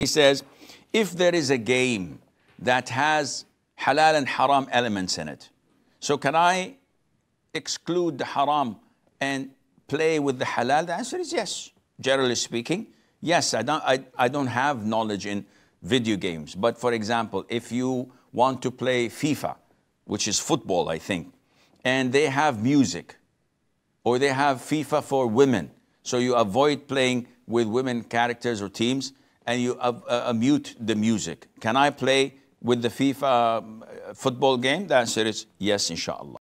He says, if there is a game that has halal and haram elements in it, so can I exclude the haram and play with the halal? The answer is yes. Generally speaking, yes, I don't, I, I don't have knowledge in video games. But for example, if you want to play FIFA, which is football, I think, and they have music, or they have FIFA for women, so you avoid playing with women characters or teams, and you uh, uh, mute the music. Can I play with the FIFA uh, football game? The answer is yes, inshallah.